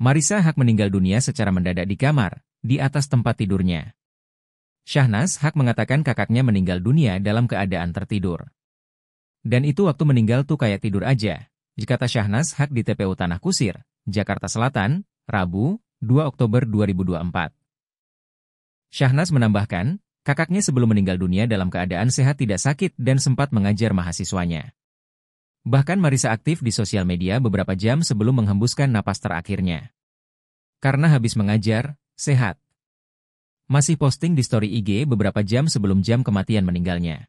Marisa Hak meninggal dunia secara mendadak di kamar, di atas tempat tidurnya. Syahnas Hak mengatakan kakaknya meninggal dunia dalam keadaan tertidur. Dan itu waktu meninggal tuh kayak tidur aja, jikata Syahnas Hak di TPU Tanah Kusir, Jakarta Selatan, Rabu, 2 Oktober 2024. Syahnas menambahkan, kakaknya sebelum meninggal dunia dalam keadaan sehat tidak sakit dan sempat mengajar mahasiswanya. Bahkan Marisa aktif di sosial media beberapa jam sebelum menghembuskan napas terakhirnya. Karena habis mengajar, sehat. Masih posting di story IG beberapa jam sebelum jam kematian meninggalnya.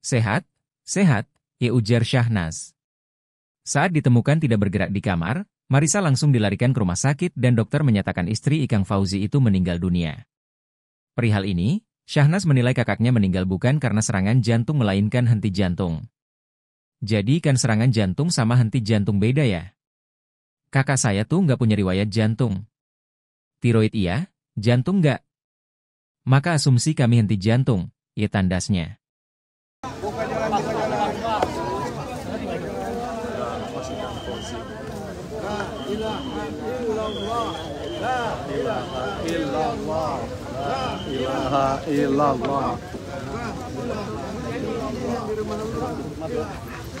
Sehat, sehat, ya ujar Syahnaz. Saat ditemukan tidak bergerak di kamar, Marisa langsung dilarikan ke rumah sakit dan dokter menyatakan istri Ikang Fauzi itu meninggal dunia. Perihal ini, Syahnas menilai kakaknya meninggal bukan karena serangan jantung melainkan henti jantung. Jadi kan serangan jantung sama henti jantung beda ya? Kakak saya tuh nggak punya riwayat jantung. Tiroid iya, jantung nggak. Maka asumsi kami henti jantung, ya tandasnya. ilaha